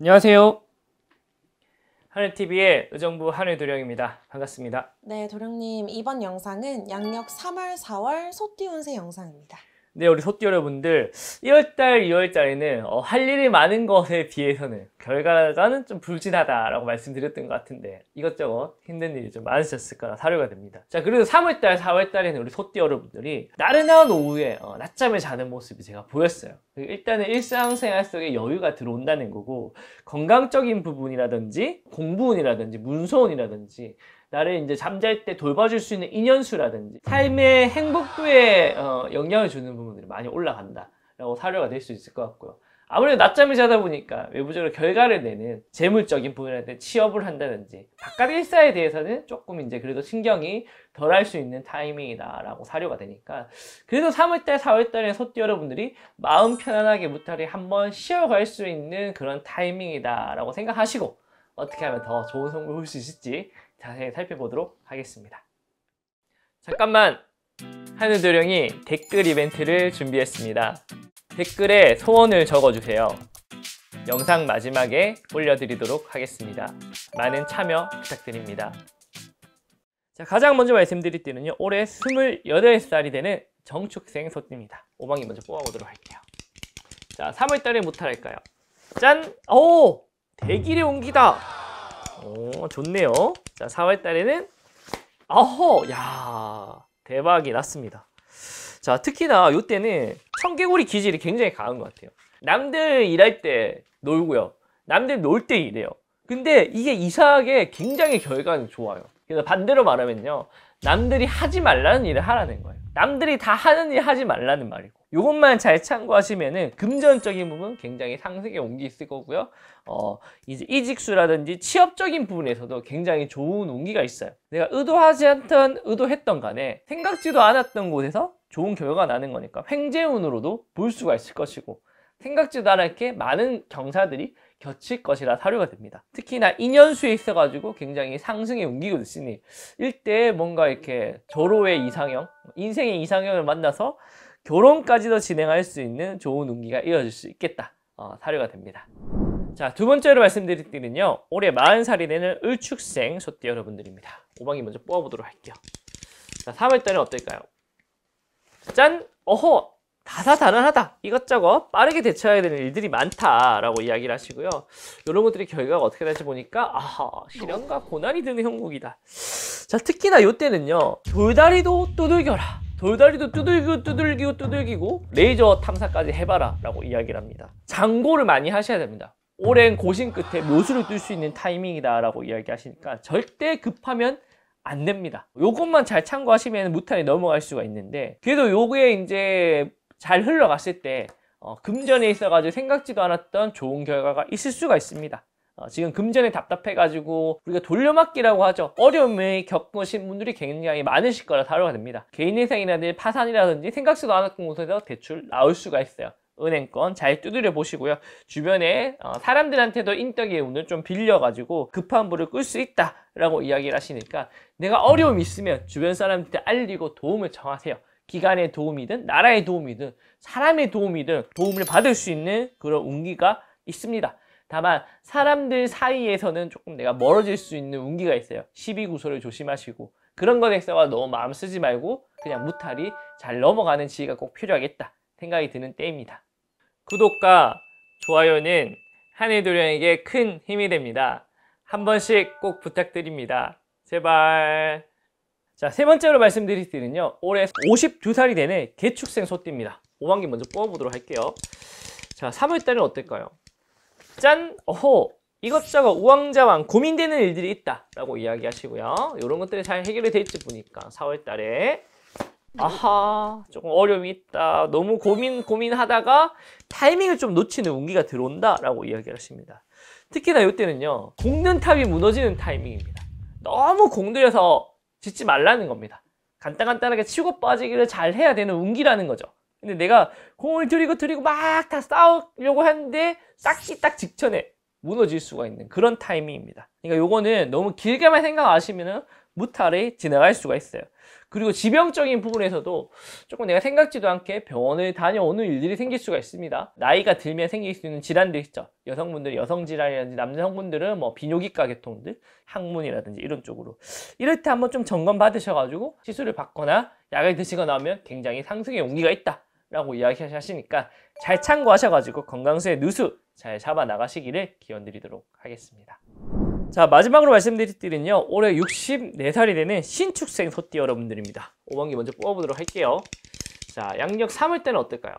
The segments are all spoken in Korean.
안녕하세요. 하늘TV의 의정부 하늘도령입니다. 반갑습니다. 네, 도령님 이번 영상은 양력 3월, 4월 소띠 운세 영상입니다. 네, 우리 소띠 여러분들 1월달, 2월달에는 어, 할 일이 많은 것에 비해서는 결과가는 좀 불진하다라고 말씀드렸던 것 같은데 이것저것 힘든 일이 좀 많으셨을 거라 사료가 됩니다. 자그리고 3월달, 4월달에는 우리 소띠 여러분들이 나른한 오후에 어, 낮잠을 자는 모습이 제가 보였어요. 일단은 일상생활 속에 여유가 들어온다는 거고 건강적인 부분이라든지 공부운이라든지 문서운이라든지 나를 이제 잠잘 때 돌봐줄 수 있는 인연수라든지 삶의 행복도에 어, 영향을 주는 부분들이 많이 올라간다. 라고 사료가 될 수 있을 것 같고요. 아무래도 낮잠을 자다 보니까 외부적으로 결과를 내는 재물적인 부분한테 취업을 한다든지 바깥 일사에 대해서는 조금 이제 그래도 신경이 덜 할 수 있는 타이밍이다라고 사료가 되니까 그래서 3월달, 4월달에 소띠 여러분들이 마음 편안하게 무탈이 한번 쉬어갈 수 있는 그런 타이밍이다라고 생각하시고 어떻게 하면 더 좋은 성공을 볼수 있을지 자세히 살펴보도록 하겠습니다. 잠깐만! 하늘도령이 댓글 이벤트를 준비했습니다. 댓글에 소원을 적어주세요. 영상 마지막에 올려드리도록 하겠습니다. 많은 참여 부탁드립니다. 자, 가장 먼저 말씀드릴 때는요. 올해 28살이 되는 정축생 소띠입니다. 오방이 먼저 뽑아보도록 할게요. 자, 3월달에 못할까요 짠! 오! 대길의 온기다! 오, 좋네요. 자, 4월달에는 아호! 야 대박이 났습니다. 자, 특히나 요때는 청개구리 기질이 굉장히 강한 것 같아요. 남들 일할 때 놀고요. 남들 놀 때 일해요. 근데 이게 이상하게 굉장히 결과는 좋아요. 그래서 반대로 말하면요. 남들이 하지 말라는 일을 하라는 거예요. 남들이 다 하는 일 하지 말라는 말이고. 이것만 잘 참고하시면은 금전적인 부분 굉장히 상승에 옮기 있을 거고요. 어, 이제 이직수라든지 취업적인 부분에서도 굉장히 좋은 온기가 있어요. 내가 의도하지 않던 의도했던 간에 생각지도 않았던 곳에서 좋은 결과가 나는 거니까 횡재운으로도 볼 수가 있을 것이고 생각지도 않을 게 많은 경사들이 겹칠 것이라 사료가 됩니다. 특히나 인연수에 있어가지고 굉장히 상승에 옮기고 있으니 일대 뭔가 이렇게 절호의 이상형, 인생의 이상형을 만나서 결혼까지도 진행할 수 있는 좋은 운기가 이어질 수 있겠다. 어, 사료가 됩니다. 자, 두 번째로 말씀드릴 때는요. 올해 40살이 되는 을축생 소띠 여러분들입니다. 오방이 먼저 뽑아보도록 할게요. 자, 3월달은 어떨까요? 짠! 어허! 다사다난하다. 이것저것 빠르게 대처해야 되는 일들이 많다라고 이야기를 하시고요. 이런 것들이 결과가 어떻게 될지 보니까 아하, 시련과 고난이 드는 형국이다. 자, 특히나 이때는요. 돌다리도 두들겨라. 돌다리도 두들기고 두들기고 두들기고 레이저 탐사까지 해봐라 라고 이야기를 합니다. 장고를 많이 하셔야 됩니다. 오랜 고심 끝에 묘수를 뚫 수 있는 타이밍이다 라고 이야기하시니까 절대 급하면 안 됩니다. 요것만 잘 참고하시면 무탄이 넘어갈 수가 있는데 그래도 요게 이제 잘 흘러갔을 때 어, 금전에 있어가지고 생각지도 않았던 좋은 결과가 있을 수가 있습니다. 어, 지금 금전에 답답해가지고 우리가 돌려막기라고 하죠. 어려움을 겪으신 분들이 굉장히 많으실 거라 다루가 됩니다. 개인회생이라든지 파산이라든지 생각지도 않았던 곳에서 대출 나올 수가 있어요. 은행권 잘 두드려 보시고요. 주변에 어, 사람들한테도 인덕의 운을 좀 빌려가지고 급한 불을 끌 수 있다라고 이야기를 하시니까 내가 어려움이 있으면 주변 사람들한테 알리고 도움을 청하세요. 기관의 도움이든 나라의 도움이든 사람의 도움이든 도움을 받을 수 있는 그런 운기가 있습니다. 다만 사람들 사이에서는 조금 내가 멀어질 수 있는 운기가 있어요. 시비구설을 조심하시고 그런 것에 있어서 너무 마음 쓰지 말고 그냥 무탈이 잘 넘어가는 지혜가 꼭 필요하겠다 생각이 드는 때입니다. 구독과 좋아요는 한해도령에게큰 힘이 됩니다. 한 번씩 꼭 부탁드립니다. 제발. 자, 세 번째로 말씀드릴 때는요 올해 52살이 되는 개축생 소띠입니다. 5만기 먼저 뽑아보도록 할게요. 자, 3월달은 어떨까요? 짠! 어허 이것저것 우왕좌왕 고민되는 일들이 있다 라고 이야기하시고요. 이런 것들이 잘 해결이 될지 보니까 4월달에 아하 조금 어려움이 있다 너무 고민 고민하다가 타이밍을 좀 놓치는 운기가 들어온다 라고 이야기를 하십니다 특히나 이때는요 공는 탑이 무너지는 타이밍입니다 너무 공들여서 짓지 말라는 겁니다 간단간단하게 치고 빠지기를 잘 해야 되는 운기라는 거죠 근데 내가 공을 들이고 들이고 막 다 싸우려고 하는데 싹지 딱 직전에 무너질 수가 있는 그런 타이밍입니다 그러니까 요거는 너무 길게만 생각하시면 은 무탈이 지나갈 수가 있어요 그리고 지병적인 부분에서도 조금 내가 생각지도 않게 병원을 다녀오는 일들이 생길 수가 있습니다. 나이가 들면 생길 수 있는 질환들 있죠. 여성분들 이 여성 질환이라든지 남성분들은 뭐 비뇨기과 계통들, 항문이라든지 이런 쪽으로 이럴 때 한번 좀 점검 받으셔가지고 시술을 받거나 약을 드시거나 하면 굉장히 상승의 용기가 있다. 라고 이야기하시니까 잘 참고하셔가지고 건강수의 누수 잘 잡아 나가시기를 기원드리도록 하겠습니다. 자 마지막으로 말씀드릴 띠는요 올해 64살이 되는 신축생 소띠 여러분들입니다 5번기 먼저 뽑아보도록 할게요 자 양력 3월 때는 어떨까요?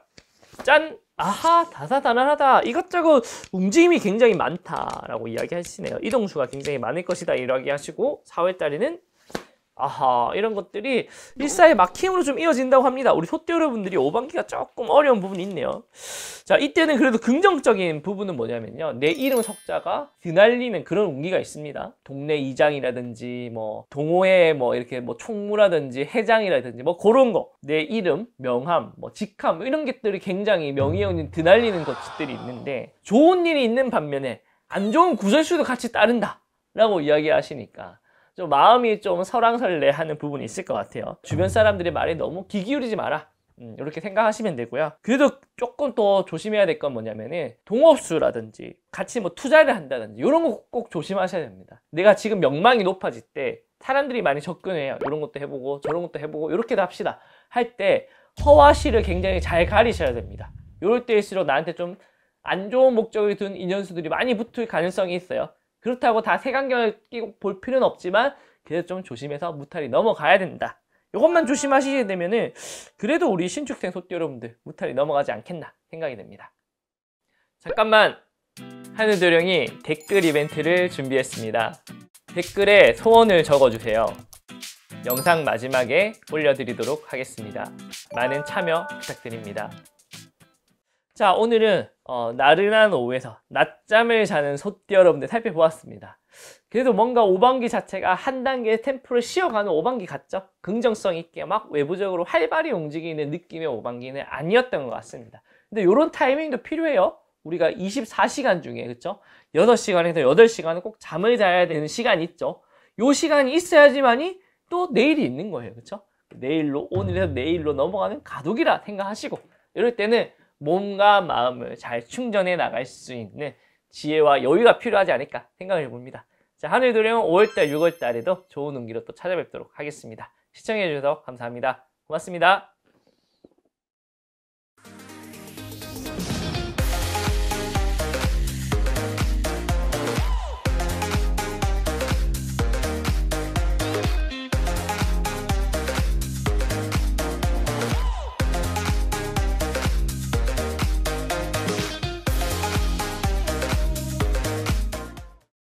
짠! 아하 다사다난하다 이것저것 움직임이 굉장히 많다라고 이야기하시네요 이동수가 굉장히 많을 것이다 이야기하시고 4월달에는 아하 이런 것들이 음. 일사의 막힘으로 좀 이어진다고 합니다. 우리 소띠 여러분들이 오반기가 조금 어려운 부분이 있네요. 자 이때는 그래도 긍정적인 부분은 뭐냐면요. 내 이름 석자가 드날리는 그런 운기가 있습니다. 동네 이장이라든지 뭐 동호회 뭐 이렇게 뭐 총무라든지 회장이라든지 뭐 그런 거 내 이름, 명함, 뭐 직함 뭐 이런 것들이 굉장히 명예운이 드날리는 것들이 있는데 좋은 일이 있는 반면에 안 좋은 구설수도 같이 따른다 라고 이야기하시니까 좀 마음이 좀 설왕설래하는 부분이 있을 것 같아요. 주변 사람들이 말에 너무 귀 기울이지 마라. 음, 이렇게 생각하시면 되고요. 그래도 조금 더 조심해야 될 건 뭐냐면은 동업수라든지 같이 뭐 투자를 한다든지 이런 거 꼭 조심하셔야 됩니다. 내가 지금 명망이 높아질 때 사람들이 많이 접근해요. 이런 것도 해보고 저런 것도 해보고 이렇게도 합시다 할 때 허와시를 굉장히 잘 가리셔야 됩니다. 이럴 때일수록 나한테 좀 안 좋은 목적을 둔 인연수들이 많이 붙을 가능성이 있어요. 그렇다고 다 세간경을 끼고 볼 필요는 없지만 그래도 좀 조심해서 무탈이 넘어가야 된다. 이것만 조심하시게 되면은 그래도 우리 신축생 소띠 여러분들 무탈이 넘어가지 않겠나 생각이 됩니다. 잠깐만 하늘도 령이 댓글 이벤트를 준비했습니다. 댓글에 소원을 적어주세요. 영상 마지막에 올려드리도록 하겠습니다. 많은 참여 부탁드립니다. 자 오늘은 어, 나른한 오후에서 낮잠을 자는 소띠 여러분들 살펴보았습니다. 그래도 뭔가 오반기 자체가 한 단계 템포를 쉬어가는 오반기 같죠? 긍정성 있게 막 외부적으로 활발히 움직이는 느낌의 오반기는 아니었던 것 같습니다. 근데 이런 타이밍도 필요해요. 우리가 24시간 중에 그쵸? 6시간에서 8시간은 꼭 잠을 자야 되는 시간이 있죠. 이 시간이 있어야지만이 또 내일이 있는 거예요. 그쵸? 내일로 오늘에서 내일로 넘어가는 가독이라 생각하시고 이럴 때는 몸과 마음을 잘 충전해 나갈 수 있는 지혜와 여유가 필요하지 않을까 생각을 해봅니다. 자, 하늘도령 5월달, 6월달에도 좋은 운기로 또 찾아뵙도록 하겠습니다. 시청해주셔서 감사합니다. 고맙습니다.